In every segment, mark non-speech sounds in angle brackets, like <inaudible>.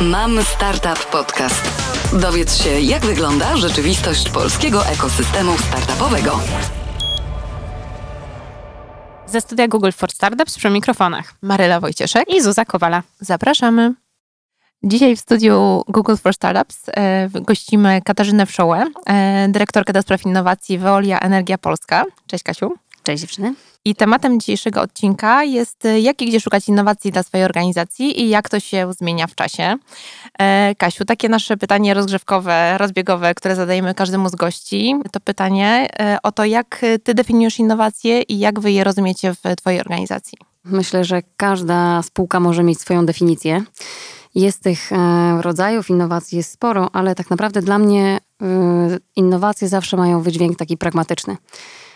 Mam Startup Podcast. Dowiedz się, jak wygląda rzeczywistość polskiego ekosystemu startupowego. Ze studia Google for Startups przy mikrofonach Maryla Wojcieszek i Zuza Kowala. Zapraszamy. Dzisiaj w studiu Google for Startups e, gościmy Katarzynę Wszołę, e, dyrektorkę do spraw innowacji Veolia Energia Polska. Cześć Kasiu. Cześć dziewczyny. I tematem dzisiejszego odcinka jest, y, jak i gdzie szukać innowacji dla swojej organizacji i jak to się zmienia w czasie. E, Kasiu, takie nasze pytanie rozgrzewkowe, rozbiegowe, które zadajemy każdemu z gości, to pytanie e, o to, jak ty definiujesz innowacje i jak wy je rozumiecie w twojej organizacji. Myślę, że każda spółka może mieć swoją definicję. Jest tych e, rodzajów innowacji jest sporo, ale tak naprawdę dla mnie y, innowacje zawsze mają wydźwięk taki pragmatyczny.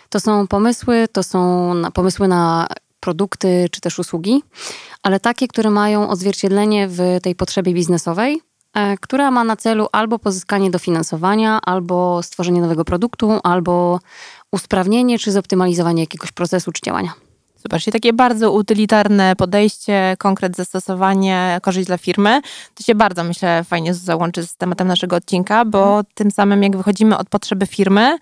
To są pomysły, to są na, pomysły na produkty czy też usługi, ale takie, które mają odzwierciedlenie w tej potrzebie biznesowej, e, która ma na celu albo pozyskanie dofinansowania, albo stworzenie nowego produktu, albo usprawnienie czy zoptymalizowanie jakiegoś procesu czy działania. Zobaczcie, takie bardzo utylitarne podejście, konkret zastosowanie, korzyść dla firmy. To się bardzo, myślę, fajnie załączy z tematem naszego odcinka, bo mhm. tym samym jak wychodzimy od potrzeby firmy,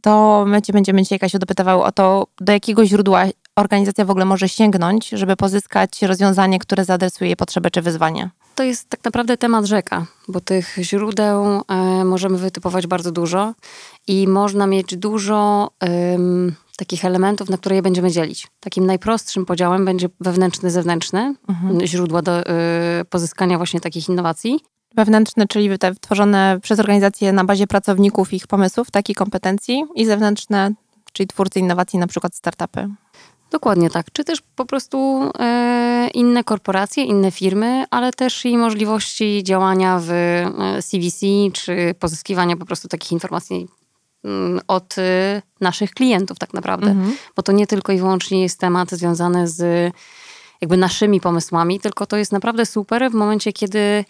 to my cię będziemy dzisiaj, Kasiu, dopytywały o to, do jakiego źródła organizacja w ogóle może sięgnąć, żeby pozyskać rozwiązanie, które zaadresuje jej potrzeby czy wyzwanie? To jest tak naprawdę temat rzeka, bo tych źródeł e, możemy wytypować bardzo dużo i można mieć dużo takich elementów, na które je będziemy dzielić. Takim najprostszym podziałem będzie wewnętrzny, zewnętrzny, mhm. źródła do e, pozyskania właśnie takich innowacji. Wewnętrzne, czyli te tworzone przez organizacje na bazie pracowników ich pomysłów, takich kompetencji, i zewnętrzne, czyli twórcy innowacji, na przykład startupy. Dokładnie tak. Czy też po prostu e, inne korporacje, inne firmy, ale też i możliwości działania w CVC, e, czy pozyskiwania po prostu takich informacji mm, od e, naszych klientów, tak naprawdę. Mhm. Bo to nie tylko i wyłącznie jest temat związany z jakby naszymi pomysłami, tylko to jest naprawdę super w momencie, kiedy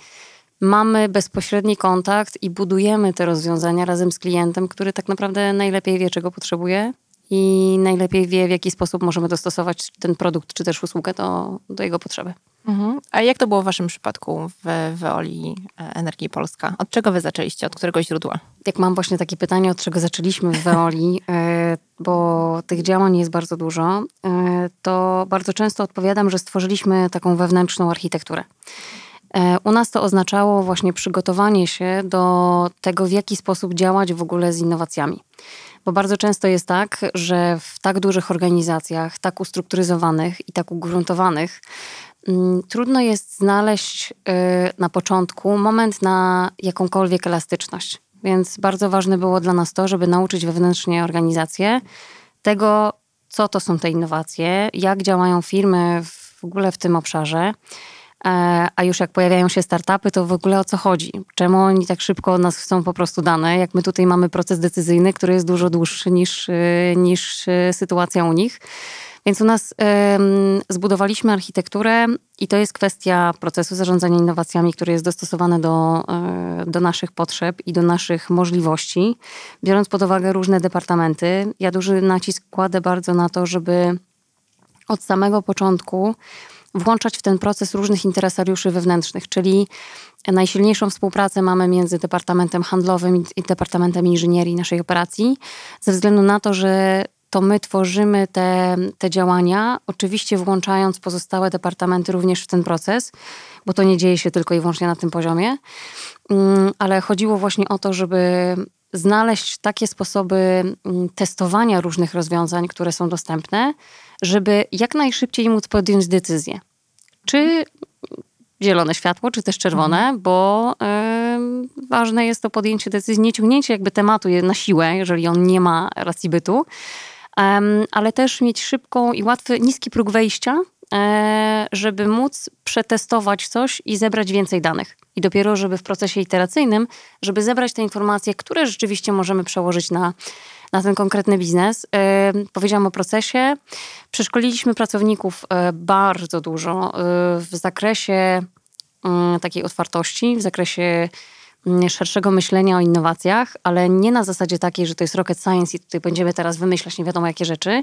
mamy bezpośredni kontakt i budujemy te rozwiązania razem z klientem, który tak naprawdę najlepiej wie, czego potrzebuje i najlepiej wie, w jaki sposób możemy dostosować ten produkt czy też usługę do, do jego potrzeby. Mhm. A jak to było w Waszym przypadku w Veoli e, Energii Polska? Od czego Wy zaczęliście? Od którego źródła? Jak mam właśnie takie pytanie, od czego zaczęliśmy w Veoli, <laughs> e, bo tych działań jest bardzo dużo, e, to bardzo często odpowiadam, że stworzyliśmy taką wewnętrzną architekturę. E, u nas to oznaczało właśnie przygotowanie się do tego, w jaki sposób działać w ogóle z innowacjami. Bo bardzo często jest tak, że w tak dużych organizacjach, tak ustrukturyzowanych i tak ugruntowanych, mm, trudno jest znaleźć y, na początku moment na jakąkolwiek elastyczność. Więc bardzo ważne było dla nas to, żeby nauczyć wewnętrznie organizację tego, co to są te innowacje, jak działają firmy w ogóle w tym obszarze E, a już jak pojawiają się startupy, to w ogóle o co chodzi? Czemu oni tak szybko od nas chcą po prostu dane? Jak my tutaj mamy proces decyzyjny, który jest dużo dłuższy niż, e, niż e, sytuacja u nich. Więc u nas ym, zbudowaliśmy architekturę i to jest kwestia procesu zarządzania innowacjami, który jest dostosowany do, y, do naszych potrzeb i do naszych możliwości, biorąc pod uwagę różne departamenty. Ja duży nacisk kładę bardzo na to, żeby od samego początku włączać w ten proces różnych interesariuszy wewnętrznych, czyli najsilniejszą współpracę mamy między Departamentem Handlowym i Departamentem Inżynierii naszej operacji, ze względu na to, że to my tworzymy te, te działania, oczywiście włączając pozostałe departamenty również w ten proces, bo to nie dzieje się tylko i wyłącznie na tym poziomie, mm, ale chodziło właśnie o to, żeby znaleźć takie sposoby mm, testowania różnych rozwiązań, które są dostępne, żeby jak najszybciej móc podjąć decyzję. Czy zielone światło, czy też czerwone, mhm. bo y, ważne jest to podjęcie decyzji, nie ciągnięcie jakby tematu na siłę, jeżeli on nie ma racji bytu, ale też mieć szybką i łatwy, niski próg wejścia, y, żeby móc przetestować coś i zebrać więcej danych. I dopiero, żeby w procesie iteracyjnym, żeby zebrać te informacje, które rzeczywiście możemy przełożyć na na ten konkretny biznes. Y, powiedziałam o procesie. Przeszkoliliśmy pracowników y, bardzo dużo y, w zakresie mm, takiej otwartości, w zakresie mm, szerszego myślenia o innowacjach, ale nie na zasadzie takiej, że to jest rocket science i tutaj będziemy teraz wymyślać nie wiadomo jakie rzeczy,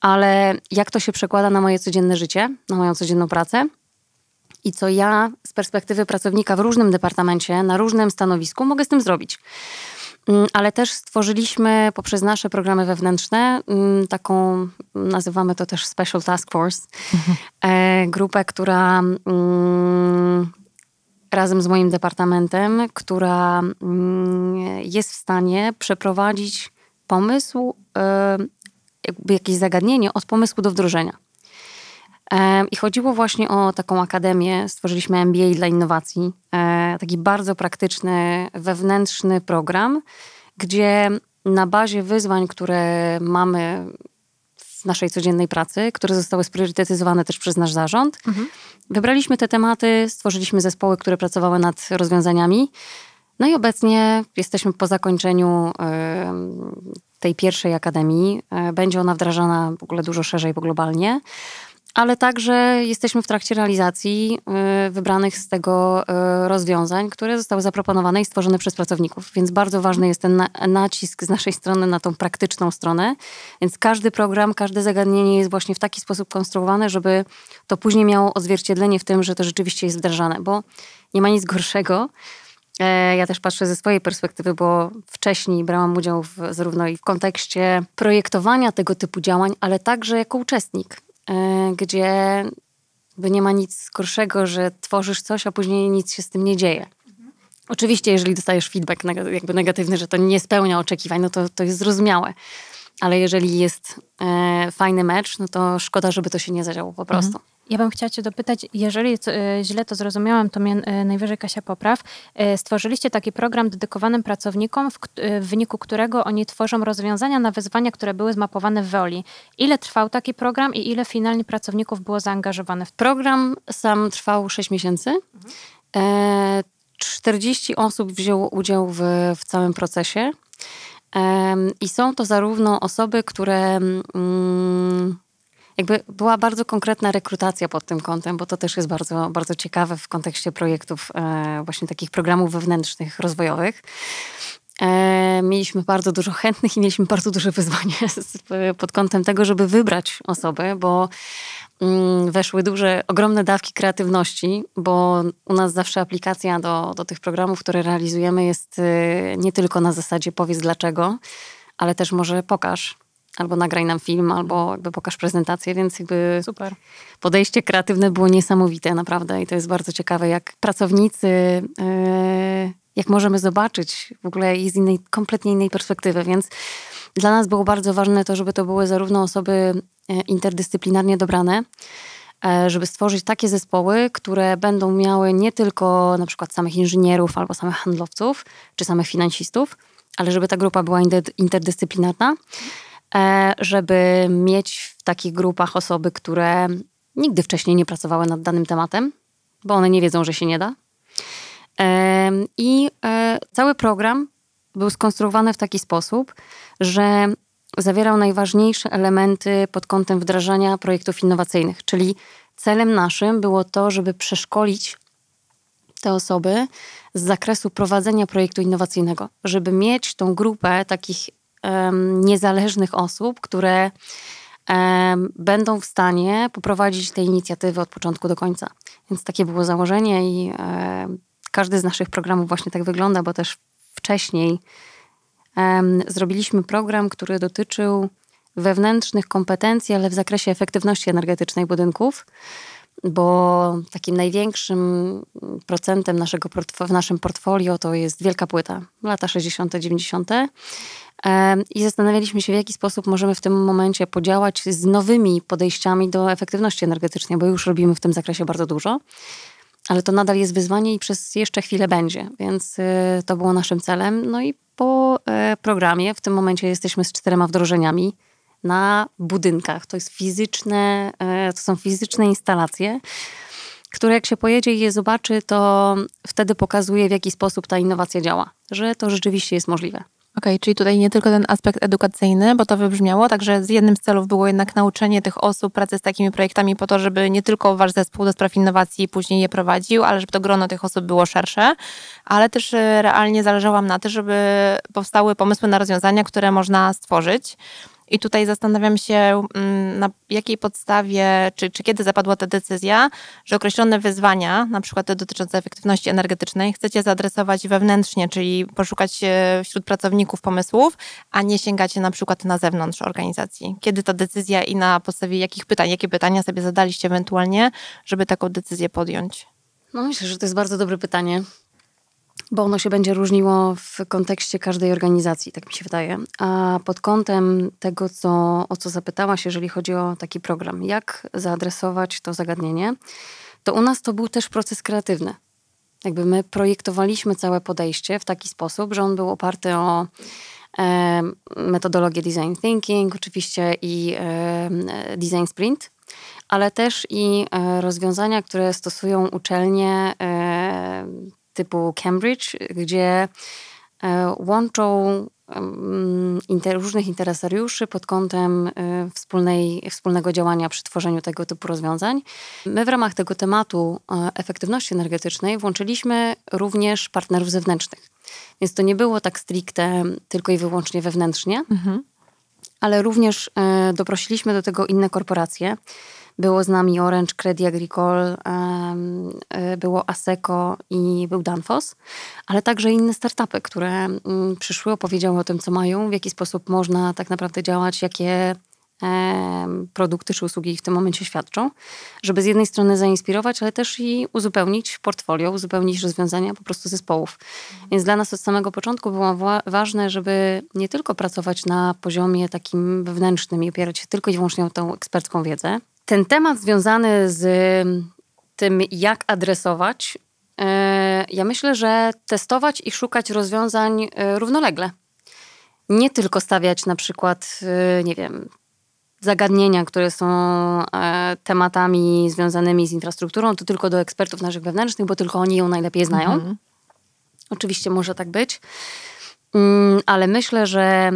ale jak to się przekłada na moje codzienne życie, na moją codzienną pracę i co ja z perspektywy pracownika w różnym departamencie, na różnym stanowisku mogę z tym zrobić. Mm, ale też stworzyliśmy poprzez nasze programy wewnętrzne mm, taką, nazywamy to też Special Task Force, mhm. e, grupę, która mm, razem z moim departamentem, która jest w stanie przeprowadzić pomysł, e, jakby jakieś zagadnienie od pomysłu do wdrożenia. I chodziło właśnie o taką akademię, stworzyliśmy MBA dla innowacji, e, taki bardzo praktyczny, wewnętrzny program, gdzie na bazie wyzwań, które mamy w naszej codziennej pracy, które zostały spriorytetyzowane też przez nasz zarząd, mhm. wybraliśmy te tematy, stworzyliśmy zespoły, które pracowały nad rozwiązaniami. No i obecnie jesteśmy po zakończeniu tej pierwszej akademii. E, będzie ona wdrażana w ogóle dużo szerzej, bo globalnie ale także jesteśmy w trakcie realizacji y, wybranych z tego y, rozwiązań, które zostały zaproponowane i stworzone przez pracowników. Więc bardzo ważny jest ten nacisk z naszej strony na tą praktyczną stronę. Więc każdy program, każde zagadnienie jest właśnie w taki sposób konstruowane, żeby to później miało odzwierciedlenie w tym, że to rzeczywiście jest wdrażane, bo nie ma nic gorszego. E, ja też patrzę ze swojej perspektywy, bo wcześniej brałam udział w, zarówno i w kontekście projektowania tego typu działań, ale także jako uczestnik. E, gdzie nie ma nic gorszego, że tworzysz coś, a później nic się z tym nie dzieje. Oczywiście, jeżeli dostajesz feedback jakby negatywny, że to nie spełnia oczekiwań, no to, to jest zrozumiałe ale jeżeli jest e, fajny mecz, no to szkoda, żeby to się nie zadziało po mhm. prostu. Mhm. Ja bym chciała Cię dopytać, jeżeli e, źle to zrozumiałam, to mnie najwyżej Kasia popraw. E, stworzyliście taki program dedykowany pracownikom, w, e, w, wyniku którego oni tworzą rozwiązania na wyzwania, które były zmapowane w Woli. Ile trwał taki program i ile finalnie pracowników było zaangażowanych? Program sam trwał 6 miesięcy. Mhm. 40 osób wzięło udział w, w całym procesie. I są to zarówno osoby, które mm, jakby była bardzo konkretna rekrutacja pod tym kątem, bo to też jest bardzo, bardzo ciekawe w kontekście projektów e, właśnie takich programów wewnętrznych, rozwojowych. E, mieliśmy bardzo dużo chętnych i mieliśmy bardzo duże wyzwanie <laughs> pod kątem tego, żeby wybrać osoby, bo Mm, weszły duże, ogromne dawki kreatywności, bo u nas zawsze aplikacja do, do tych programów, które realizujemy, jest y, nie tylko na zasadzie powiedz dlaczego, ale też może pokaż, albo nagraj nam film, albo jakby pokaż prezentację, więc jakby Super. podejście kreatywne było niesamowite naprawdę i to jest bardzo ciekawe, jak pracownicy, y, jak możemy zobaczyć w ogóle i z innej, kompletnie innej perspektywy, więc dla nas było bardzo ważne to, żeby to były zarówno osoby E, interdyscyplinarnie dobrane, e, żeby stworzyć takie zespoły, które będą miały nie tylko na przykład samych inżynierów albo samych handlowców czy samych finansistów, ale żeby ta grupa była interdyscyplinarna, e, żeby mieć w takich grupach osoby, które nigdy wcześniej nie pracowały nad danym tematem, bo one nie wiedzą, że się nie da. I cały program był skonstruowany w taki sposób, że zawierał najważniejsze elementy pod kątem wdrażania projektów innowacyjnych, czyli celem naszym było to, żeby przeszkolić te osoby z zakresu prowadzenia projektu innowacyjnego, żeby mieć tą grupę takich um, niezależnych osób, które um, będą w stanie poprowadzić te inicjatywy od początku do końca. Więc takie było założenie i um, każdy z naszych programów właśnie tak wygląda, bo też wcześniej zrobiliśmy program, który dotyczył wewnętrznych kompetencji, ale w zakresie efektywności energetycznej budynków, bo takim największym procentem naszego w naszym portfolio to jest wielka płyta, lata 60., 90. I zastanawialiśmy się, w jaki sposób możemy w tym momencie podziałać z nowymi podejściami do efektywności energetycznej, bo już robimy w tym zakresie bardzo dużo ale to nadal jest wyzwanie i przez jeszcze chwilę będzie, więc y, to było naszym celem. No i po e, programie, w tym momencie jesteśmy z czterema wdrożeniami na budynkach. To, jest fizyczne, e, to są fizyczne instalacje, które jak się pojedzie i je zobaczy, to wtedy pokazuje, w jaki sposób ta innowacja działa, że to rzeczywiście jest możliwe. Okej, okay, czyli tutaj nie tylko ten aspekt edukacyjny, bo to wybrzmiało, także z jednym z celów było jednak nauczenie tych osób pracy z takimi projektami po to, żeby nie tylko wasz zespół do spraw innowacji później je prowadził, ale żeby to grono tych osób było szersze, ale też e, realnie zależałam na tym, żeby powstały pomysły na rozwiązania, które można stworzyć. I tutaj zastanawiam się, mm, na jakiej podstawie, czy, czy kiedy zapadła ta decyzja, że określone wyzwania, na przykład te dotyczące efektywności energetycznej, chcecie zaadresować wewnętrznie, czyli poszukać e, wśród pracowników pomysłów, a nie sięgacie na przykład na zewnątrz organizacji. Kiedy ta decyzja i na podstawie jakich pytań, jakie pytania sobie zadaliście ewentualnie, żeby taką decyzję podjąć? No myślę, że to jest bardzo dobre pytanie bo ono się będzie różniło w kontekście każdej organizacji, tak mi się wydaje. A pod kątem tego, co, o co zapytałaś, jeżeli chodzi o taki program, jak zaadresować to zagadnienie, to u nas to był też proces kreatywny. Jakby my projektowaliśmy całe podejście w taki sposób, że on był oparty o e, metodologię design thinking, oczywiście i e, design sprint, ale też i e, rozwiązania, które stosują uczelnie e, typu Cambridge, gdzie e, łączą różnych interesariuszy pod kątem e, wspólnej, wspólnego działania przy tworzeniu tego typu rozwiązań. My w ramach tego tematu e, efektywności energetycznej włączyliśmy również partnerów zewnętrznych. Więc to nie było tak stricte tylko i wyłącznie wewnętrznie, mhm. ale również doprosiliśmy do tego inne korporacje było z nami Orange Credit Agricole, e, było Aseco i był Danfoss, ale także inne startupy, które mm, przyszły, opowiedziały o tym, co mają, w jaki sposób można tak naprawdę działać, jakie produkty czy usługi w tym momencie świadczą, żeby z jednej strony zainspirować, ale też i uzupełnić portfolio, uzupełnić rozwiązania po prostu zespołów. Więc dla nas od samego początku było ważne, żeby nie tylko pracować na poziomie takim wewnętrznym i opierać się tylko i wyłącznie o tą ekspercką wiedzę, ten temat związany z mm, tym, jak adresować, e, ja myślę, że testować i szukać rozwiązań e, równolegle. Nie tylko stawiać na przykład, e, nie wiem, zagadnienia, które są tematami związanymi z infrastrukturą, to tylko do ekspertów naszych wewnętrznych, bo tylko oni ją najlepiej znają. Mhm. Oczywiście może tak być, mm, ale myślę, że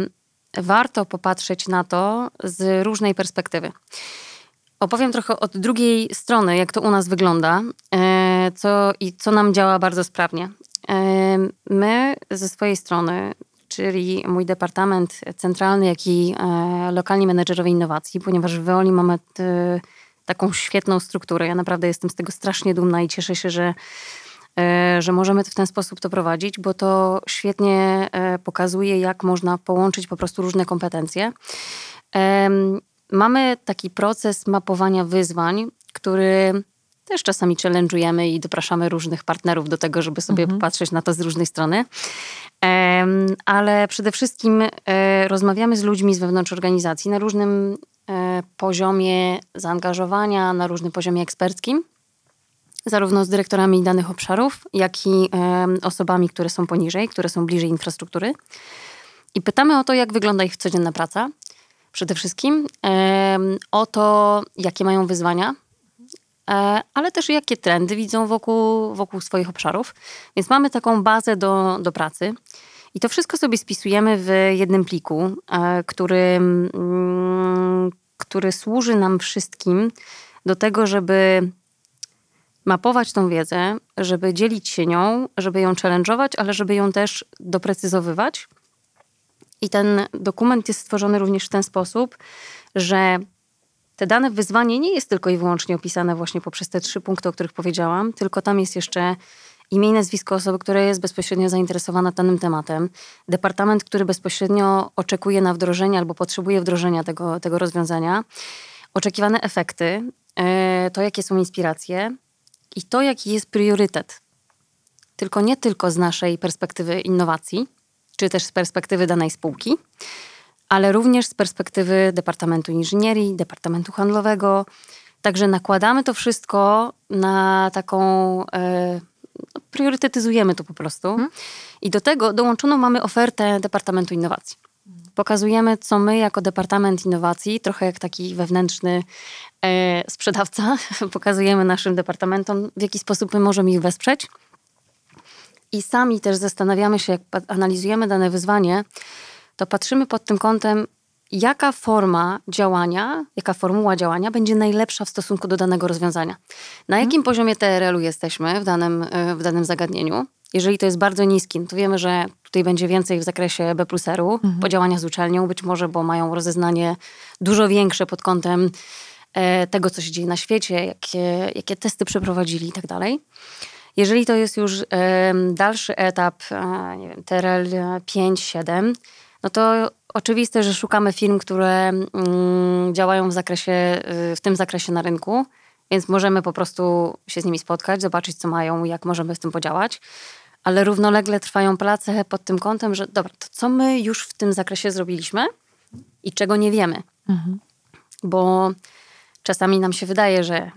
warto popatrzeć na to z różnej perspektywy. Opowiem trochę od drugiej strony, jak to u nas wygląda e, co, i co nam działa bardzo sprawnie. E, my ze swojej strony, czyli mój departament centralny, jak i e, lokalni menedżerowie innowacji, ponieważ w Veoli mamy taką świetną strukturę. Ja naprawdę jestem z tego strasznie dumna i cieszę się, że, że możemy w ten sposób to prowadzić, bo to świetnie pokazuje, jak można połączyć po prostu różne kompetencje. Mamy taki proces mapowania wyzwań, który też czasami challenge'ujemy i dopraszamy różnych partnerów do tego, żeby sobie mhm. popatrzeć na to z różnej strony. Ale przede wszystkim e, rozmawiamy z ludźmi z wewnątrz organizacji na różnym e, poziomie zaangażowania, na różnym poziomie eksperckim, zarówno z dyrektorami danych obszarów, jak i osobami, które są poniżej, które są bliżej infrastruktury. I pytamy o to, jak wygląda ich codzienna praca, przede wszystkim, o to, jakie mają wyzwania, e, ale też jakie trendy widzą wokół, wokół swoich obszarów. Więc mamy taką bazę do, do pracy. I to wszystko sobie spisujemy w jednym pliku, e, który, mm, który służy nam wszystkim do tego, żeby mapować tą wiedzę, żeby dzielić się nią, żeby ją challenge'ować, ale żeby ją też doprecyzowywać i ten dokument jest stworzony również w ten sposób, że te dane wyzwanie nie jest tylko i wyłącznie opisane właśnie poprzez te trzy punkty, o których powiedziałam, tylko tam jest jeszcze imię i nazwisko osoby, która jest bezpośrednio zainteresowana danym tematem, departament, który bezpośrednio oczekuje na wdrożenie albo potrzebuje wdrożenia tego, tego rozwiązania, oczekiwane efekty, e, to jakie są inspiracje i to jaki jest priorytet. Tylko nie tylko z naszej perspektywy innowacji, czy też z perspektywy danej spółki, ale również z perspektywy Departamentu Inżynierii, Departamentu Handlowego. Także nakładamy to wszystko na taką. E, no, priorytetyzujemy to po prostu. Hmm. I do tego dołączoną mamy ofertę Departamentu Innowacji. Pokazujemy, co my jako Departament Innowacji, trochę jak taki wewnętrzny e, sprzedawca, <laughs> pokazujemy naszym departamentom, w jaki sposób my możemy ich wesprzeć i sami też zastanawiamy się, jak analizujemy dane wyzwanie, to patrzymy pod tym kątem, jaka forma działania, jaka formuła działania będzie najlepsza w stosunku do danego rozwiązania. Na mhm. jakim hmm. poziomie TRL-u jesteśmy w danym, y, w danym zagadnieniu? Jeżeli to jest bardzo niski, no to wiemy, że tutaj będzie więcej w zakresie B plus R-u, mhm. podziałania z uczelnią, być może, bo mają rozeznanie dużo większe pod kątem e, tego, co się dzieje na świecie, jakie, jakie testy przeprowadzili i tak dalej. Jeżeli to jest już dalszy etap, e, nie wiem, TRL 5-7, no to oczywiste, że szukamy firm, które mm, działają w, zakresie, y, w tym zakresie na rynku, więc możemy po prostu się z nimi spotkać, zobaczyć, co mają, jak możemy z tym podziałać. Ale równolegle trwają prace pod tym kątem, że dobra, to co my już w tym zakresie zrobiliśmy i czego nie wiemy. Mhm. Bo czasami nam się wydaje, że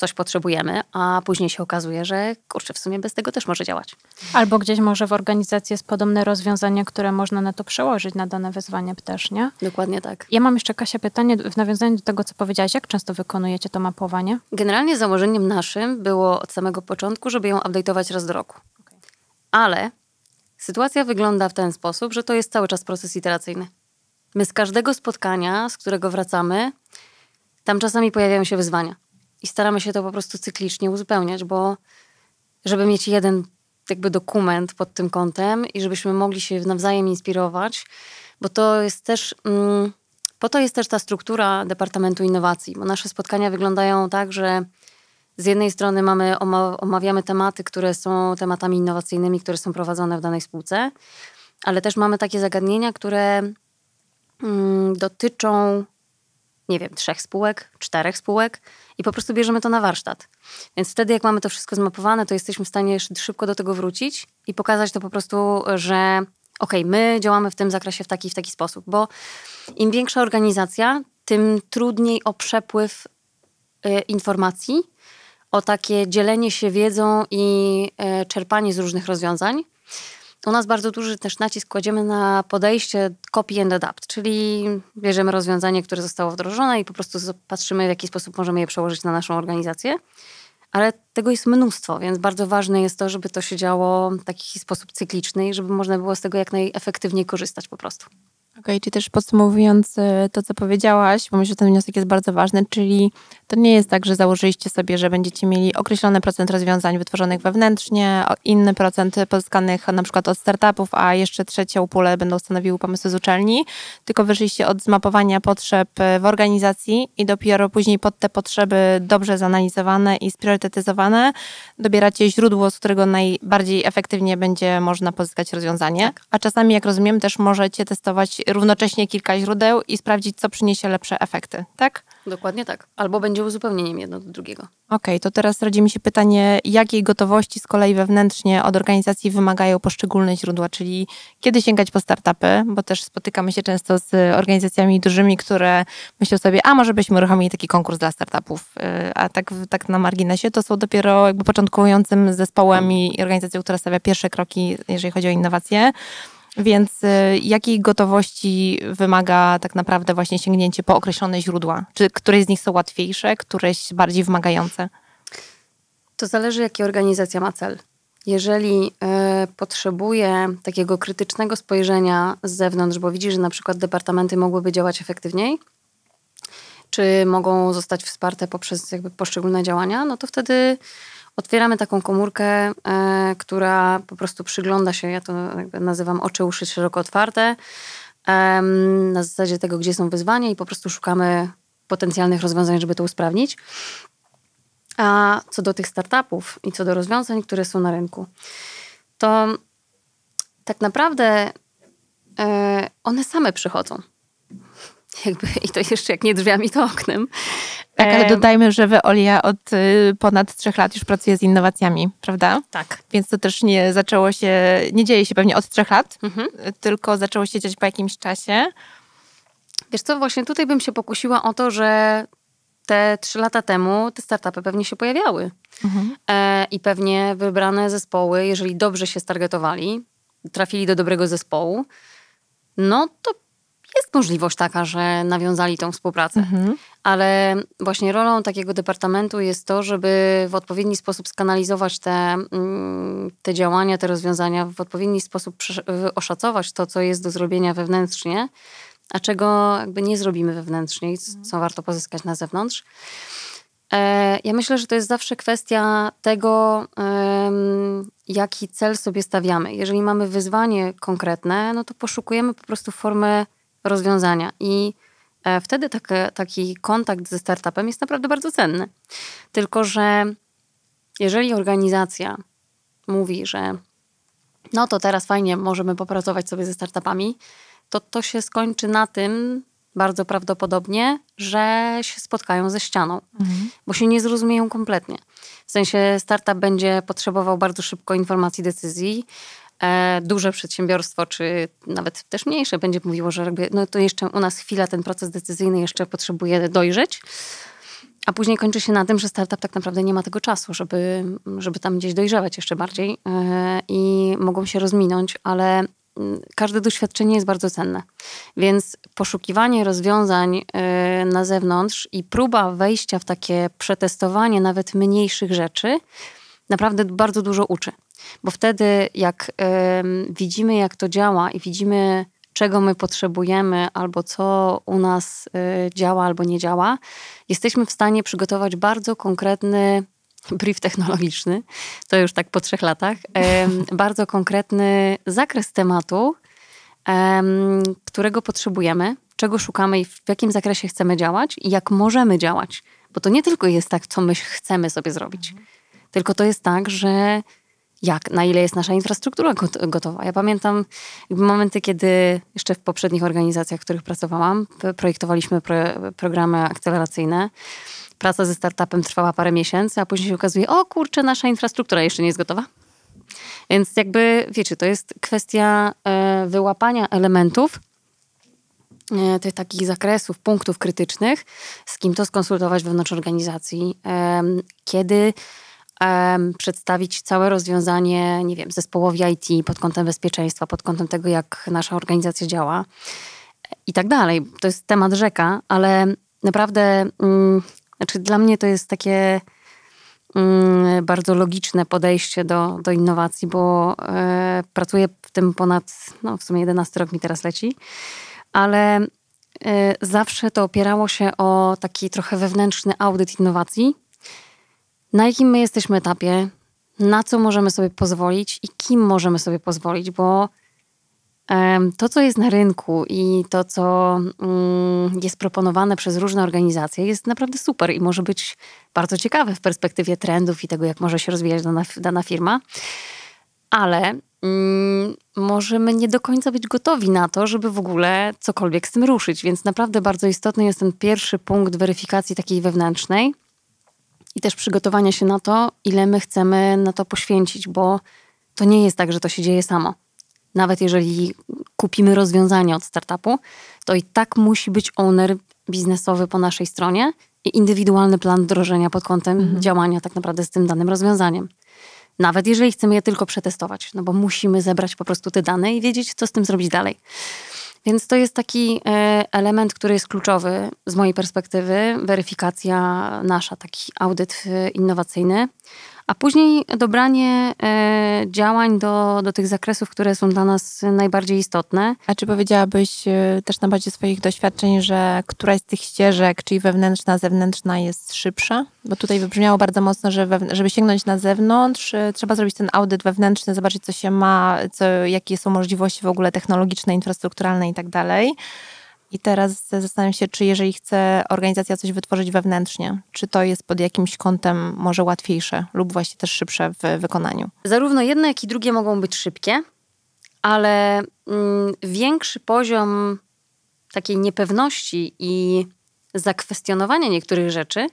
coś potrzebujemy, a później się okazuje, że kurczę, w sumie bez tego też może działać. Albo gdzieś może w organizacji jest podobne rozwiązanie, które można na to przełożyć, na dane wezwanie też, nie? Dokładnie tak. Ja mam jeszcze, Kasia, pytanie w nawiązaniu do tego, co powiedziałaś. Jak często wykonujecie to mapowanie? Generalnie założeniem naszym było od samego początku, żeby ją update'ować raz do roku. Okay. Ale sytuacja wygląda w ten sposób, że to jest cały czas proces iteracyjny. My z każdego spotkania, z którego wracamy, tam czasami pojawiają się wyzwania i staramy się to po prostu cyklicznie uzupełniać, bo żeby mieć jeden jakby dokument pod tym kątem i żebyśmy mogli się nawzajem inspirować, bo to jest też, mm, po to jest też ta struktura Departamentu Innowacji, bo nasze spotkania wyglądają tak, że z jednej strony mamy, omawiamy tematy, które są tematami innowacyjnymi, które są prowadzone w danej spółce, ale też mamy takie zagadnienia, które mm, dotyczą nie wiem, trzech spółek, czterech spółek i po prostu bierzemy to na warsztat. Więc wtedy, jak mamy to wszystko zmapowane, to jesteśmy w stanie szybko do tego wrócić i pokazać to po prostu, że okej, okay, my działamy w tym zakresie w taki w taki sposób, bo im większa organizacja, tym trudniej o przepływ y, informacji, o takie dzielenie się wiedzą i y, czerpanie z różnych rozwiązań u nas bardzo duży też nacisk kładziemy na podejście copy and adapt, czyli bierzemy rozwiązanie, które zostało wdrożone i po prostu patrzymy, w jaki sposób możemy je przełożyć na naszą organizację. Ale tego jest mnóstwo, więc bardzo ważne jest to, żeby to się działo w taki sposób cykliczny i żeby można było z tego jak najefektywniej korzystać po prostu. Okej, okay, też podsumowując e, to, co powiedziałaś, bo myślę, że ten wniosek jest bardzo ważny, czyli to nie jest tak, że założyliście sobie, że będziecie mieli określony procent rozwiązań wytworzonych wewnętrznie, inny procent pozyskanych na przykład od startupów, a jeszcze trzecią pulę będą stanowiły pomysły z uczelni, tylko wyszliście od zmapowania potrzeb e, w organizacji i dopiero później pod te potrzeby dobrze zanalizowane i spriorytetyzowane dobieracie źródło, z którego najbardziej efektywnie będzie można pozyskać rozwiązanie. Tak. A czasami, jak rozumiem, też możecie testować równocześnie kilka źródeł i sprawdzić, co przyniesie lepsze efekty, tak? Dokładnie tak. Albo będzie uzupełnieniem jedno do drugiego. Okej, okay, to teraz rodzi mi się pytanie, jakiej gotowości z kolei wewnętrznie od organizacji wymagają poszczególne źródła, czyli kiedy sięgać po startupy, bo też spotykamy się często z y, organizacjami dużymi, które myślą sobie, a może byśmy uruchomili taki konkurs dla startupów, y, a tak, tak na marginesie to są dopiero jakby początkującym zespołem i organizacją, która stawia pierwsze kroki, jeżeli chodzi o innowacje. Więc y, jakiej gotowości wymaga tak naprawdę właśnie sięgnięcie po określone źródła? Czy któreś z nich są łatwiejsze, któreś bardziej wymagające? To zależy, jaki organizacja ma cel. Jeżeli y, potrzebuje takiego krytycznego spojrzenia z zewnątrz, bo widzi, że na przykład departamenty mogłyby działać efektywniej, czy mogą zostać wsparte poprzez jakby poszczególne działania, no to wtedy Otwieramy taką komórkę, e, która po prostu przygląda się, ja to nazywam oczy, uszy szeroko otwarte, na zasadzie tego, gdzie są wyzwania i po prostu szukamy potencjalnych rozwiązań, żeby to usprawnić. A co do tych startupów i co do rozwiązań, które są na rynku, to tak naprawdę e, one same przychodzą. Jakby, I to jeszcze jak nie drzwiami, to oknem. Tak, ale dodajmy, że Veolia od y, ponad trzech lat już pracuje z innowacjami, prawda? Tak. Więc to też nie zaczęło się, nie dzieje się pewnie od trzech lat, mhm. tylko zaczęło się dziać po jakimś czasie. Wiesz co, właśnie tutaj bym się pokusiła o to, że te trzy lata temu te startupy pewnie się pojawiały. Mhm. E, I pewnie wybrane zespoły, jeżeli dobrze się stargetowali, trafili do dobrego zespołu, no to jest możliwość taka, że nawiązali tą współpracę. Mhm. Ale właśnie rolą takiego departamentu jest to, żeby w odpowiedni sposób skanalizować te, mm, te działania, te rozwiązania, w odpowiedni sposób oszacować to, co jest do zrobienia wewnętrznie, a czego jakby nie zrobimy wewnętrznie i mhm. co warto pozyskać na zewnątrz. E, ja myślę, że to jest zawsze kwestia tego, jaki cel sobie stawiamy. Jeżeli mamy wyzwanie konkretne, no to poszukujemy po prostu formy rozwiązania. I e, wtedy taki, taki kontakt ze startupem jest naprawdę bardzo cenny. Tylko, że jeżeli organizacja mówi, że no to teraz fajnie, możemy popracować sobie ze startupami, to to się skończy na tym bardzo prawdopodobnie, że się spotkają ze ścianą, mhm. bo się nie zrozumieją kompletnie. W sensie startup będzie potrzebował bardzo szybko informacji, decyzji, E, duże przedsiębiorstwo, czy nawet też mniejsze, będzie mówiło, że jakby, no to jeszcze u nas chwila, ten proces decyzyjny jeszcze potrzebuje dojrzeć. A później kończy się na tym, że startup tak naprawdę nie ma tego czasu, żeby, żeby tam gdzieś dojrzewać jeszcze bardziej e, i mogą się rozminąć, ale każde doświadczenie jest bardzo cenne. Więc poszukiwanie rozwiązań e, na zewnątrz i próba wejścia w takie przetestowanie nawet mniejszych rzeczy naprawdę bardzo dużo uczy. Bo wtedy, jak y, widzimy, jak to działa i widzimy, czego my potrzebujemy, albo co u nas y, działa, albo nie działa, jesteśmy w stanie przygotować bardzo konkretny brief technologiczny, to już tak po trzech latach, y, <laughs> bardzo konkretny zakres tematu, którego potrzebujemy, czego szukamy i w jakim zakresie chcemy działać i jak możemy działać. Bo to nie tylko jest tak, co my chcemy sobie zrobić. Mhm. Tylko to jest tak, że jak, na ile jest nasza infrastruktura gotowa. Ja pamiętam momenty, kiedy jeszcze w poprzednich organizacjach, w których pracowałam, projektowaliśmy pro, programy akceleracyjne. Praca ze startupem trwała parę miesięcy, a później się okazuje, o kurczę, nasza infrastruktura jeszcze nie jest gotowa. Więc jakby, wiecie, to jest kwestia e, wyłapania elementów, e, tych takich zakresów, punktów krytycznych, z kim to skonsultować wewnątrz organizacji, e, kiedy um, przedstawić całe rozwiązanie, nie wiem, zespołowi IT pod kątem bezpieczeństwa, pod kątem tego, jak nasza organizacja działa i tak dalej. To jest temat rzeka, ale naprawdę, um, znaczy dla mnie to jest takie um, bardzo logiczne podejście do, do innowacji, bo e, pracuję w tym ponad, no w sumie 11 rok mi teraz leci, ale e, zawsze to opierało się o taki trochę wewnętrzny audyt innowacji, na jakim my jesteśmy etapie, na co możemy sobie pozwolić i kim możemy sobie pozwolić, bo to, co jest na rynku i to, co mm, jest proponowane przez różne organizacje, jest naprawdę super i może być bardzo ciekawe w perspektywie trendów i tego, jak może się rozwijać dana, dana firma, ale mm, możemy nie do końca być gotowi na to, żeby w ogóle cokolwiek z tym ruszyć. Więc naprawdę bardzo istotny jest ten pierwszy punkt weryfikacji takiej wewnętrznej i też przygotowania się na to, ile my chcemy na to poświęcić, bo to nie jest tak, że to się dzieje samo. Nawet jeżeli kupimy rozwiązanie od startupu, to i tak musi być owner biznesowy po naszej stronie i indywidualny plan wdrożenia pod kątem mhm. działania tak naprawdę z tym danym rozwiązaniem. Nawet jeżeli chcemy je tylko przetestować, no bo musimy zebrać po prostu te dane i wiedzieć, co z tym zrobić dalej. Więc to jest taki e, element, który jest kluczowy z mojej perspektywy, weryfikacja nasza, taki audyt e, innowacyjny. A później dobranie e, działań do, do tych zakresów, które są dla nas najbardziej istotne. A czy powiedziałabyś e, też na bazie swoich doświadczeń, że któraś z tych ścieżek, czyli wewnętrzna, zewnętrzna, jest szybsza? Bo tutaj wybrzmiało bardzo mocno, że żeby sięgnąć na zewnątrz, e, trzeba zrobić ten audyt wewnętrzny, zobaczyć, co się ma, co, jakie są możliwości w ogóle technologiczne, infrastrukturalne i tak dalej. I teraz zastanawiam się, czy jeżeli chce organizacja coś wytworzyć wewnętrznie, czy to jest pod jakimś kątem może łatwiejsze lub właśnie też szybsze w wykonaniu. Zarówno jedne, jak i drugie mogą być szybkie, ale mm, większy poziom takiej niepewności i zakwestionowania niektórych rzeczy,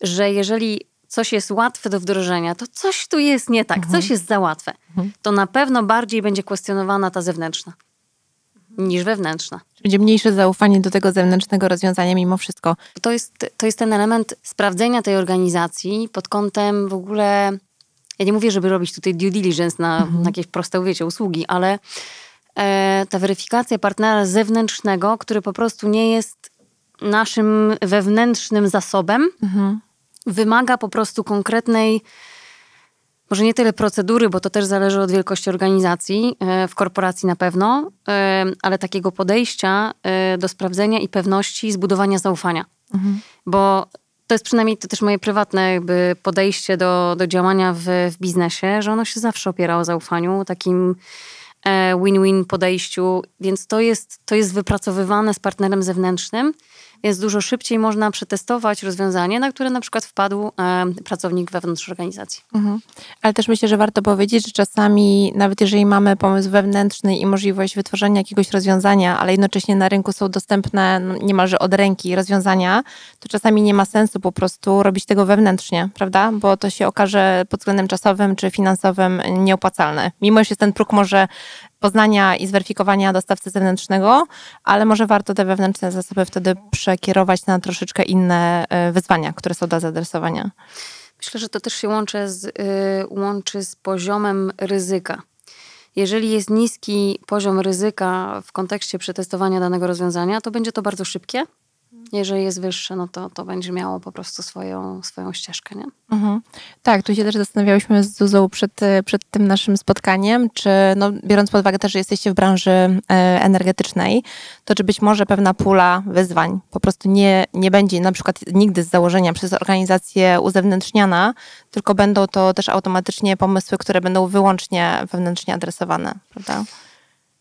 że jeżeli coś jest łatwe do wdrożenia, to coś tu jest nie tak, mhm. coś jest za łatwe, mhm. to na pewno bardziej będzie kwestionowana ta zewnętrzna niż wewnętrzna. Będzie mniejsze zaufanie do tego zewnętrznego rozwiązania mimo wszystko. To jest, to jest ten element sprawdzenia tej organizacji pod kątem w ogóle. Ja nie mówię, żeby robić tutaj due diligence na, mhm. na jakieś proste, wiecie, usługi, ale e, ta weryfikacja partnera zewnętrznego, który po prostu nie jest naszym wewnętrznym zasobem, mhm. wymaga po prostu konkretnej może nie tyle procedury, bo to też zależy od wielkości organizacji, e, w korporacji na pewno, e, ale takiego podejścia e, do sprawdzenia i pewności zbudowania zaufania. Mhm. Bo to jest przynajmniej to też moje prywatne jakby podejście do, do działania w, w biznesie, że ono się zawsze opiera o zaufaniu, takim win-win podejściu, więc to jest, to jest wypracowywane z partnerem zewnętrznym więc dużo szybciej można przetestować rozwiązanie, na które na przykład wpadł e, pracownik wewnątrz organizacji. Mhm. Ale też myślę, że warto powiedzieć, że czasami, nawet jeżeli mamy pomysł wewnętrzny i możliwość wytworzenia jakiegoś rozwiązania, ale jednocześnie na rynku są dostępne no, niemalże od ręki rozwiązania, to czasami nie ma sensu po prostu robić tego wewnętrznie, prawda? Bo to się okaże pod względem czasowym czy finansowym nieopłacalne. Mimo, że jest ten próg może poznania i zweryfikowania dostawcy zewnętrznego, ale może warto te wewnętrzne zasoby wtedy przekierować na troszeczkę inne e, wyzwania, które są do zaadresowania. Myślę, że to też się łączy z, y, łączy z poziomem ryzyka. Jeżeli jest niski poziom ryzyka w kontekście przetestowania danego rozwiązania, to będzie to bardzo szybkie, jeżeli jest wyższy, no to, to będzie miało po prostu swoją, swoją ścieżkę, nie? Mhm. Tak, tu się też zastanawiałyśmy z Zuzą przed, przed tym naszym spotkaniem, czy no, biorąc pod uwagę też, że jesteście w branży e, energetycznej, to czy być może pewna pula wyzwań po prostu nie, nie będzie na przykład nigdy z założenia przez organizację uzewnętrzniana, tylko będą to też automatycznie pomysły, które będą wyłącznie wewnętrznie adresowane, prawda?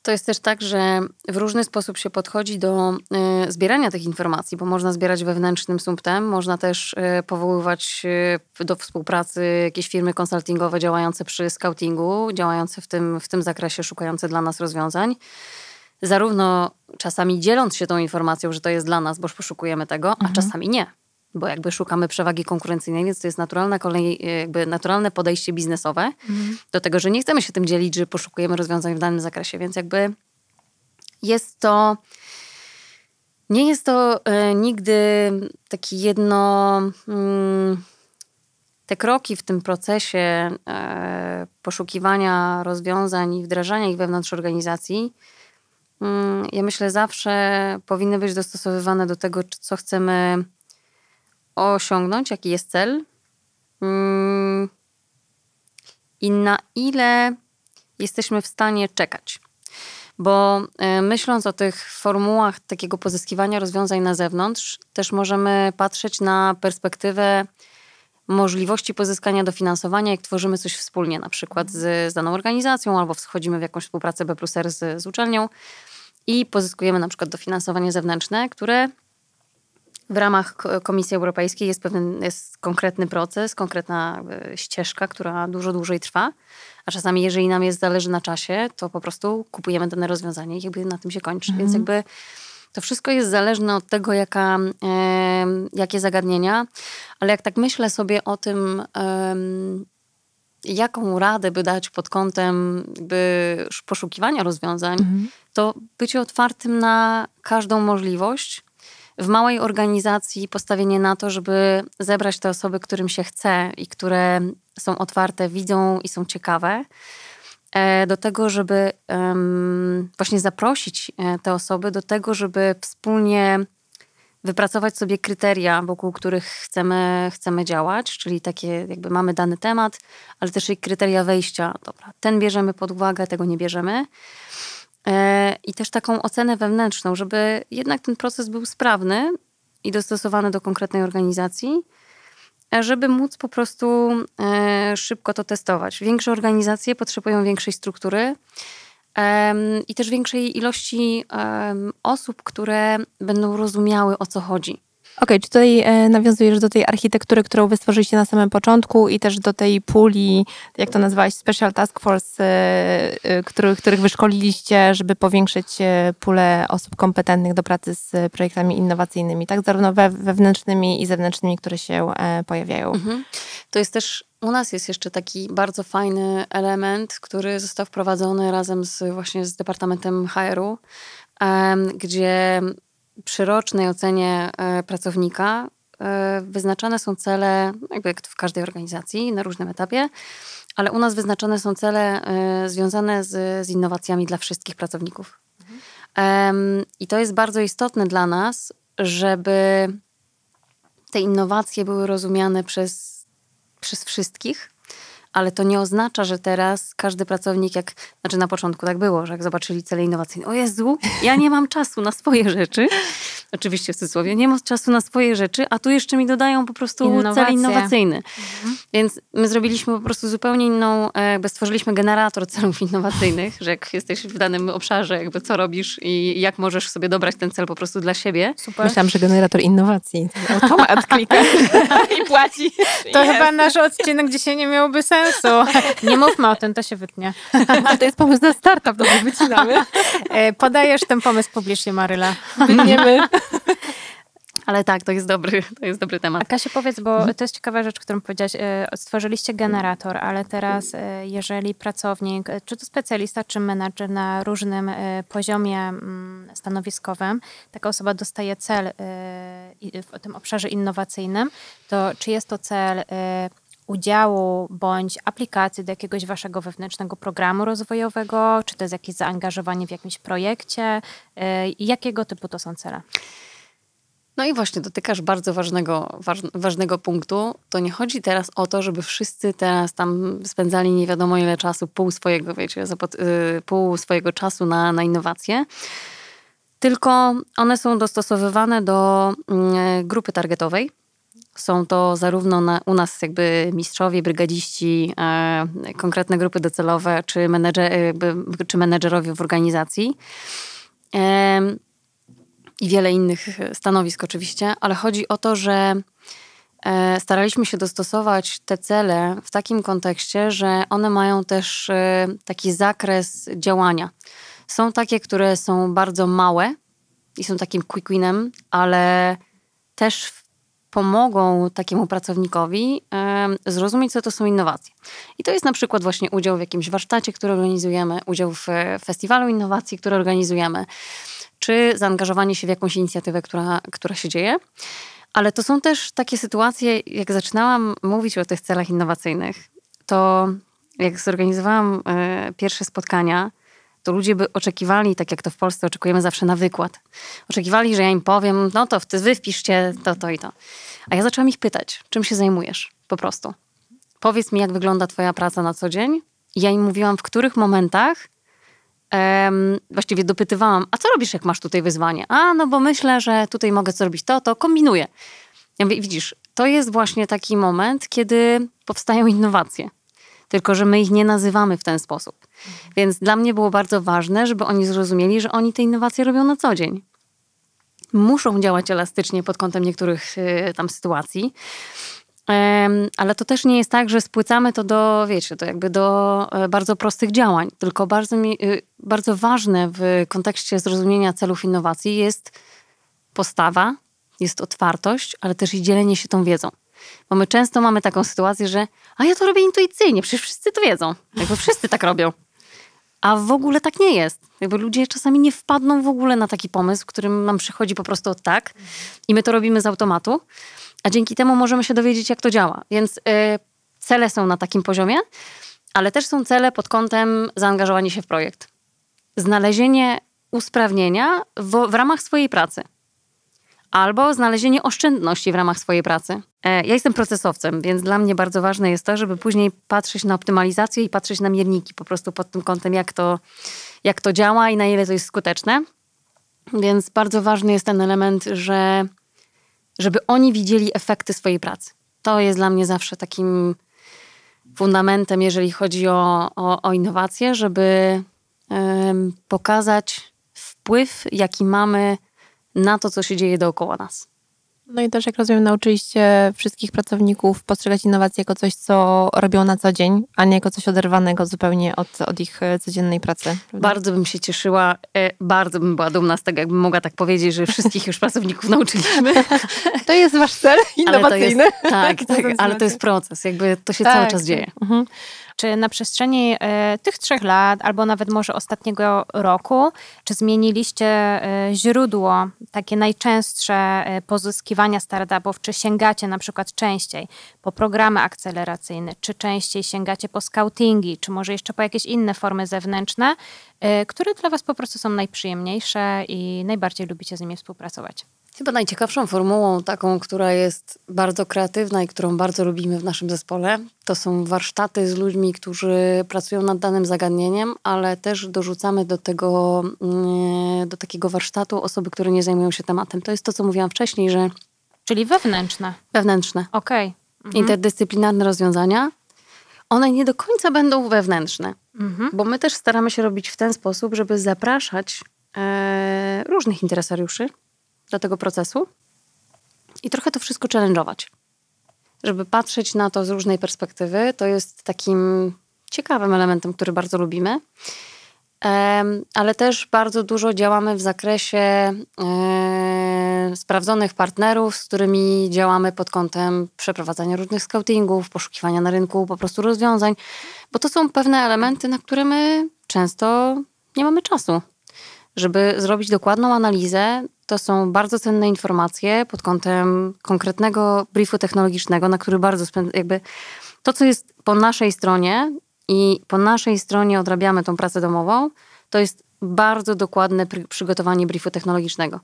to jest też tak, że w różny sposób się podchodzi do y, zbierania tych informacji, bo można zbierać wewnętrznym sumptem, można też y, powoływać y, do współpracy jakieś firmy konsultingowe działające przy scoutingu, działające w tym, w tym zakresie, szukające dla nas rozwiązań. Zarówno czasami dzieląc się tą informacją, że to jest dla nas, boż poszukujemy tego, mhm. a czasami nie bo jakby szukamy przewagi konkurencyjnej, więc to jest naturalne, kolej, e, jakby naturalne podejście biznesowe mhm. do tego, że nie chcemy się tym dzielić, że poszukujemy rozwiązań w danym zakresie, więc jakby jest to. Nie jest to e, nigdy taki jedno. Mm, te kroki w tym procesie e, poszukiwania rozwiązań i wdrażania ich wewnątrz organizacji, mm, ja myślę, zawsze powinny być dostosowywane do tego, co chcemy osiągnąć, jaki jest cel mm. i na ile jesteśmy w stanie czekać. Bo e, myśląc o tych formułach takiego pozyskiwania rozwiązań na zewnątrz, też możemy patrzeć na perspektywę możliwości pozyskania dofinansowania, jak tworzymy coś wspólnie, na przykład z, z daną organizacją, albo wchodzimy w jakąś współpracę B plus R z, z uczelnią i pozyskujemy na przykład dofinansowanie zewnętrzne, które w ramach Komisji Europejskiej jest pewien jest konkretny proces, konkretna e, ścieżka, która dużo dłużej trwa, a czasami, jeżeli nam jest zależy na czasie, to po prostu kupujemy dane rozwiązanie i jakby na tym się kończy. Mhm. Więc jakby to wszystko jest zależne od tego, jaka, e, jakie zagadnienia, ale jak tak myślę sobie o tym, e, jaką radę by dać pod kątem poszukiwania rozwiązań, mhm. to bycie otwartym na każdą możliwość w małej organizacji postawienie na to, żeby zebrać te osoby, którym się chce i które są otwarte, widzą i są ciekawe, e, do tego, żeby właśnie zaprosić e, te osoby do tego, żeby wspólnie wypracować sobie kryteria, wokół których chcemy, chcemy działać, czyli takie jakby mamy dany temat, ale też i kryteria wejścia. Dobra, ten bierzemy pod uwagę, tego nie bierzemy. E, i też taką ocenę wewnętrzną, żeby jednak ten proces był sprawny i dostosowany do konkretnej organizacji, e, żeby móc po prostu e, szybko to testować. Większe organizacje potrzebują większej struktury i też większej ilości osób, które będą rozumiały o co chodzi. Okej, okay, czy tutaj e, nawiązujesz do tej architektury, którą wy stworzyliście na samym początku i też do tej puli, jak to nazwałeś, Special Task Force, e, e, których, których wyszkoliliście, żeby powiększyć pulę osób kompetentnych do pracy z projektami innowacyjnymi, tak? Zarówno we, wewnętrznymi i zewnętrznymi, które się pojawiają. Mhm. To jest też u nas jest jeszcze taki bardzo fajny element, który został wprowadzony razem z właśnie z Departamentem HR-u, gdzie przy rocznej ocenie e, pracownika e, wyznaczane są cele, jakby jak w każdej organizacji, na różnym etapie, ale u nas wyznaczone są cele e, związane z, z innowacjami dla wszystkich pracowników. Mhm. I to jest bardzo istotne dla nas, żeby te innowacje były rozumiane przez, przez wszystkich ale to nie oznacza, że teraz każdy pracownik, jak, znaczy na początku tak było, że jak zobaczyli cele innowacyjne, o Jezu, ja nie mam czasu na swoje rzeczy, oczywiście w cudzysłowie, nie mam czasu na swoje rzeczy, a tu jeszcze mi dodają po prostu Innowacje. cel innowacyjny. Mhm. Więc my zrobiliśmy po prostu zupełnie inną, e, jakby stworzyliśmy generator celów innowacyjnych, że jak jesteś w danym obszarze, jakby co robisz i jak możesz sobie dobrać ten cel po prostu dla siebie. Super. Myślałam, że generator innowacji. Automat klika <laughs> i płaci. To chyba nasz odcinek dzisiaj nie miałby sensu pomysł. <laughs> Nie mówmy o tym, to się wytnie. To jest pomysł na startup, to wycinamy. <laughs> E, podajesz ten pomysł publicznie, Maryla. Wytniemy. <laughs> Ale tak, to jest dobry, to jest dobry temat. A Kasia, powiedz, bo to jest ciekawa rzecz, którą powiedziałaś. E, stworzyliście generator, ale teraz e, jeżeli pracownik, czy to specjalista, czy menadżer na różnym poziomie mm, stanowiskowym, taka osoba dostaje cel w tym obszarze innowacyjnym, to czy jest to cel udziału bądź aplikacji do jakiegoś waszego wewnętrznego programu rozwojowego, czy to jest jakieś zaangażowanie w jakimś projekcie? Y, jakiego typu to są cele? No i właśnie dotykasz bardzo ważnego, ważnego punktu. To nie chodzi teraz o to, żeby wszyscy teraz tam spędzali nie wiadomo ile czasu, pół swojego, wiecie, y, pół swojego czasu na, na innowacje, tylko one są dostosowywane do mm, y, grupy targetowej, są to zarówno na, u nas jakby mistrzowie, brygadziści, e, konkretne grupy docelowe, czy, menedżer, e, jakby, czy menedżerowie w organizacji. E, I wiele innych stanowisk oczywiście, ale chodzi o to, że e, staraliśmy się dostosować te cele w takim kontekście, że one mają też e, taki zakres działania. Są takie, które są bardzo małe i są takim quick winem, ale też pomogą takiemu pracownikowi zrozumieć, co to są innowacje. I to jest na przykład właśnie udział w jakimś warsztacie, który organizujemy, udział w e, festiwalu innowacji, który organizujemy, czy zaangażowanie się w jakąś inicjatywę, która, która się dzieje. Ale to są też takie sytuacje, jak zaczynałam mówić o tych celach innowacyjnych, to jak zorganizowałam e, pierwsze spotkania, to ludzie by oczekiwali, tak jak to w Polsce oczekujemy zawsze na wykład. Oczekiwali, że ja im powiem, no to ty wy wpiszcie to, to i to. A ja zaczęłam ich pytać, czym się zajmujesz po prostu. Powiedz mi, jak wygląda twoja praca na co dzień. I ja im mówiłam, w których momentach właściwie dopytywałam, a co robisz, jak masz tutaj wyzwanie? A, no bo myślę, że tutaj mogę zrobić to, to kombinuję. Ja mówię, widzisz, to jest właśnie taki moment, kiedy powstają innowacje tylko że my ich nie nazywamy w ten sposób. Więc dla mnie było bardzo ważne, żeby oni zrozumieli, że oni te innowacje robią na co dzień. Muszą działać elastycznie pod kątem niektórych e, tam sytuacji. Ale to też nie jest tak, że spłycamy to do, wiecie, to jakby do e, bardzo prostych działań, tylko bardzo, mi, e, bardzo ważne w kontekście zrozumienia celów innowacji jest postawa, jest otwartość, ale też i dzielenie się tą wiedzą. Bo my często mamy taką sytuację, że a ja to robię intuicyjnie, przecież wszyscy to wiedzą. Jakby wszyscy tak robią. A w ogóle tak nie jest. Jakby ludzie czasami nie wpadną w ogóle na taki pomysł, którym nam przychodzi po prostu tak i my to robimy z automatu, a dzięki temu możemy się dowiedzieć, jak to działa. Więc yy, cele są na takim poziomie, ale też są cele pod kątem zaangażowania się w projekt. Znalezienie usprawnienia w, w ramach swojej pracy albo znalezienie oszczędności w ramach swojej pracy. E, ja jestem procesowcem, więc dla mnie bardzo ważne jest to, żeby później patrzeć na optymalizację i patrzeć na mierniki po prostu pod tym kątem, jak to, jak to działa i na ile to jest skuteczne. Więc bardzo ważny jest ten element, że żeby oni widzieli efekty swojej pracy. To jest dla mnie zawsze takim fundamentem, jeżeli chodzi o, o, o innowacje, żeby pokazać wpływ, jaki mamy na to, co się dzieje dookoła nas. No i też, jak rozumiem, nauczyliście wszystkich pracowników postrzegać innowacje jako coś, co robią na co dzień, a nie jako coś oderwanego zupełnie od, od ich e, codziennej pracy. Prawda? Bardzo bym się cieszyła, e, bardzo bym była dumna z tego, jakbym mogła tak powiedzieć, że wszystkich już pracowników <laughs> nauczyliśmy. To jest wasz cel innowacyjny. Ale tak, <laughs> tak, ale to jest proces, jakby to się tak. cały czas dzieje. Mhm. Czy na przestrzeni e, tych trzech lat, albo nawet może ostatniego roku, czy zmieniliście e, źródło, takie najczęstsze e, pozyskiwania startupów? Czy sięgacie na przykład częściej po programy akceleracyjne, czy częściej sięgacie po scoutingi, czy może jeszcze po jakieś inne formy zewnętrzne, które dla Was po prostu są najprzyjemniejsze i najbardziej lubicie z nimi współpracować? Chyba najciekawszą formułą, taką, która jest bardzo kreatywna i którą bardzo lubimy w naszym zespole, to są warsztaty z ludźmi, którzy pracują nad danym zagadnieniem, ale też dorzucamy do tego, mm, do takiego warsztatu osoby, które nie zajmują się tematem. To jest to, co mówiłam wcześniej, że. Czyli wewnętrzne. Wewnętrzne. Okej. Okay. Mhm. Interdyscyplinarne rozwiązania. One nie do końca będą wewnętrzne, mhm. bo my też staramy się robić w ten sposób, żeby zapraszać e, różnych interesariuszy do tego procesu i trochę to wszystko challenge'ować. Żeby patrzeć na to z różnej perspektywy, to jest takim ciekawym elementem, który bardzo lubimy. Ale też bardzo dużo działamy w zakresie e, sprawdzonych partnerów, z którymi działamy pod kątem przeprowadzania różnych scoutingów, poszukiwania na rynku po prostu rozwiązań, bo to są pewne elementy, na które my często nie mamy czasu żeby zrobić dokładną analizę. To są bardzo cenne informacje pod kątem konkretnego briefu technologicznego, na który bardzo jakby to, co jest po naszej stronie i po naszej stronie odrabiamy tą pracę domową, to jest bardzo dokładne przygotowanie briefu technologicznego.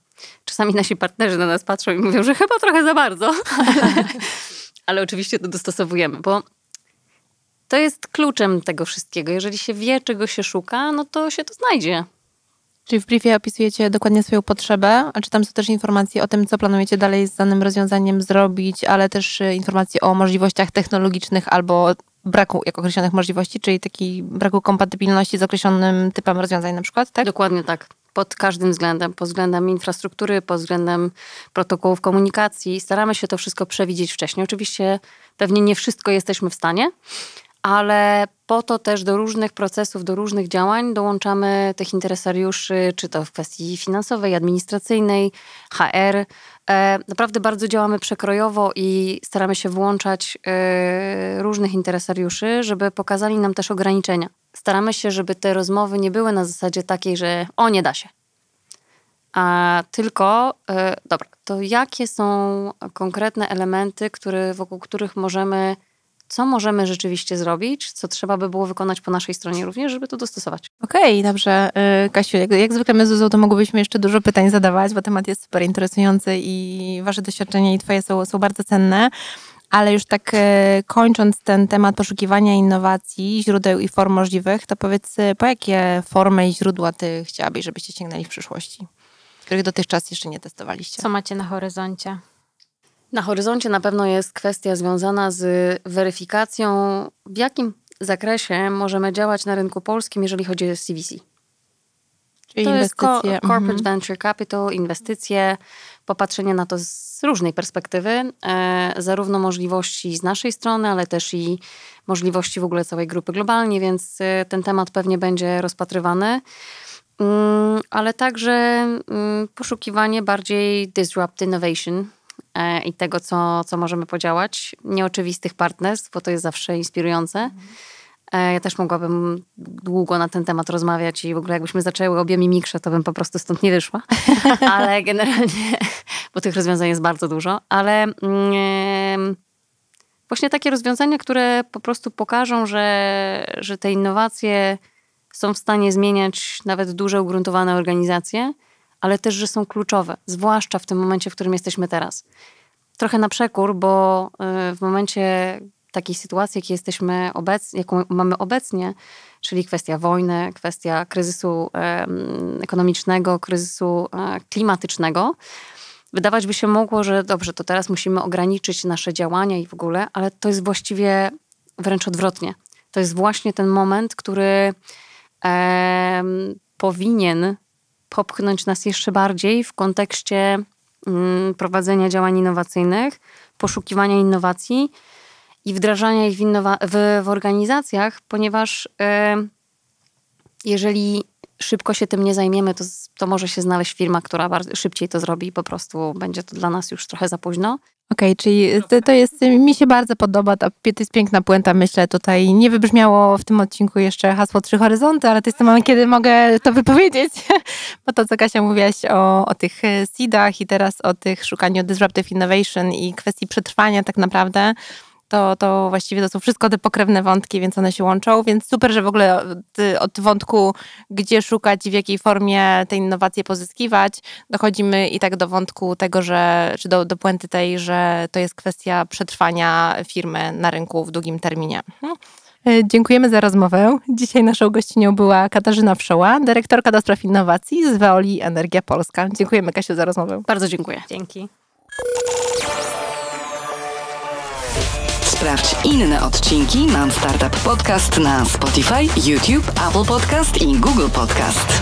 Czasami nasi partnerzy na nas patrzą i mówią, że chyba trochę za bardzo, ale, <laughs> ale oczywiście to dostosowujemy, bo to jest kluczem tego wszystkiego. Jeżeli się wie, czego się szuka, no to się to znajdzie. Czyli w briefie opisujecie dokładnie swoją potrzebę, a czy tam są też informacje o tym, co planujecie dalej z danym rozwiązaniem zrobić, ale też y, informacje o możliwościach technologicznych albo braku jak określonych możliwości, czyli taki braku kompatybilności z określonym typem rozwiązań na przykład, tak? Dokładnie tak. Pod każdym względem, pod względem infrastruktury, pod względem protokołów komunikacji. Staramy się to wszystko przewidzieć wcześniej. Oczywiście pewnie nie wszystko jesteśmy w stanie, ale po to też do różnych procesów, do różnych działań dołączamy tych interesariuszy, czy to w kwestii finansowej, administracyjnej, HR. E, naprawdę bardzo działamy przekrojowo i staramy się włączać e, różnych interesariuszy, żeby pokazali nam też ograniczenia. Staramy się, żeby te rozmowy nie były na zasadzie takiej, że o nie da się. A tylko, e, dobra, to jakie są konkretne elementy, które, wokół których możemy co możemy rzeczywiście zrobić, co trzeba by było wykonać po naszej stronie również, żeby to dostosować. Okej, okay, dobrze. Y, Kasiu, jak, jak zwykle my z Zuzą, to mogłybyśmy jeszcze dużo pytań zadawać, bo temat jest super interesujący i wasze doświadczenia i twoje są, są bardzo cenne. Ale już tak y, kończąc ten temat poszukiwania innowacji, źródeł i form możliwych, to powiedz, y, po jakie formy i źródła ty chciałabyś, żebyście sięgnęli w przyszłości, których dotychczas jeszcze nie testowaliście? Co macie na horyzoncie? Na horyzoncie na pewno jest kwestia związana z weryfikacją, w jakim zakresie możemy działać na rynku polskim, jeżeli chodzi o CVC. Czyli to inwestycje. jest mhm. Corporate mhm. Venture Capital, inwestycje, popatrzenie na to z różnej perspektywy, e, zarówno możliwości z naszej strony, ale też i możliwości w ogóle całej grupy globalnie, więc e, ten temat pewnie będzie rozpatrywany. Mm, ale także mm, poszukiwanie bardziej disrupt innovation, E, i tego, co, co możemy podziałać. Nieoczywistych partnerstw, bo to jest zawsze inspirujące. E, ja też mogłabym długo na ten temat rozmawiać i w ogóle jakbyśmy zaczęły obie mimikrze, to bym po prostu stąd nie wyszła. <laughs> Ale generalnie, bo tych rozwiązań jest bardzo dużo, ale mm, właśnie takie rozwiązania, które po prostu pokażą, że, że te innowacje są w stanie zmieniać nawet duże, ugruntowane organizacje ale też, że są kluczowe, zwłaszcza w tym momencie, w którym jesteśmy teraz. Trochę na przekór, bo y, w momencie takiej sytuacji, jakiej jesteśmy jaką mamy obecnie, czyli kwestia wojny, kwestia kryzysu ekonomicznego, kryzysu e, klimatycznego, wydawać by się mogło, że dobrze, to teraz musimy ograniczyć nasze działania i w ogóle, ale to jest właściwie wręcz odwrotnie. To jest właśnie ten moment, który powinien popchnąć nas jeszcze bardziej w kontekście mm, prowadzenia działań innowacyjnych, poszukiwania innowacji i wdrażania ich w, w, w organizacjach, ponieważ e, jeżeli szybko się tym nie zajmiemy, to, to może się znaleźć firma, która szybciej to zrobi i po prostu będzie to dla nas już trochę za późno. Okej, okay, czyli to, to, jest, mi się bardzo podoba, ta, to jest piękna puenta, myślę tutaj. Nie wybrzmiało w tym odcinku jeszcze hasło Trzy Horyzonty, ale to jest moment, kiedy mogę to wypowiedzieć, <laughs> bo to, co Kasia mówiłaś o, o tych e, seedach i teraz o tych szukaniu disruptive innovation i kwestii przetrwania tak naprawdę, to, to właściwie to są wszystko te pokrewne wątki, więc one się łączą, więc super, że w ogóle y, od wątku, gdzie szukać i w jakiej formie te innowacje pozyskiwać, dochodzimy i tak do wątku tego, że, czy do, do puenty tej, że to jest kwestia przetrwania firmy na rynku w długim terminie. Mhm. E, dziękujemy za rozmowę. Dzisiaj naszą gościnią była Katarzyna Wszoła, dyrektorka do spraw innowacji z Veoli Energia Polska. Dziękujemy Kasiu za rozmowę. Bardzo dziękuję. Dzięki. Sprawdź inne odcinki Mam Startup Podcast na Spotify, YouTube, Apple Podcast i Google Podcast.